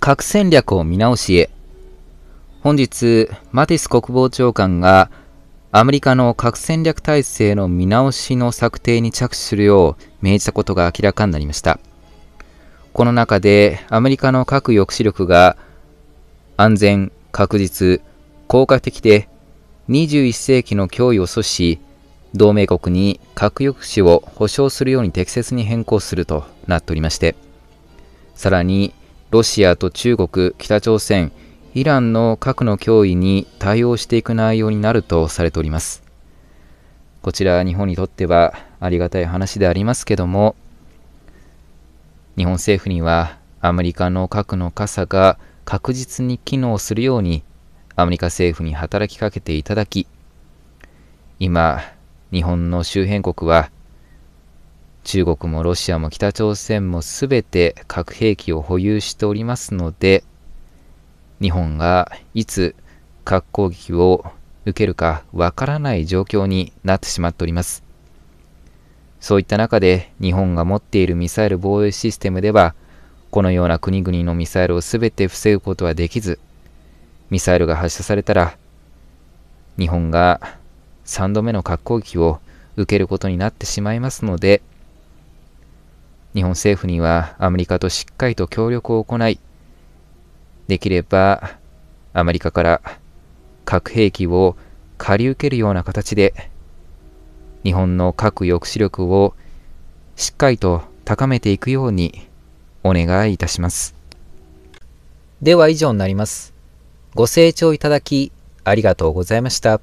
核戦略を見直しへ本日マティス国防長官がアメリカの核戦略体制の見直しの策定に着手するよう命じたことが明らかになりましたこの中でアメリカの核抑止力が安全確実効果的で21世紀の脅威を阻止し同盟国に核抑止を保障するように適切に変更するとなっておりましてさらにロシアと中国、北朝鮮、イランの核の脅威に対応していく内容になるとされております。こちら日本にとってはありがたい話でありますけども、日本政府にはアメリカの核の傘が確実に機能するようにアメリカ政府に働きかけていただき、今、日本の周辺国は中国もロシアも北朝鮮も全て核兵器を保有しておりますので日本がいつ核攻撃を受けるかわからない状況になってしまっておりますそういった中で日本が持っているミサイル防衛システムではこのような国々のミサイルを全て防ぐことはできずミサイルが発射されたら日本が3度目の核攻撃を受けることになってしまいますので日本政府にはアメリカとしっかりと協力を行い、できればアメリカから核兵器を借り受けるような形で、日本の核抑止力をしっかりと高めていくようにお願いいたします。では以上になります。ご清聴いただきありがとうございました。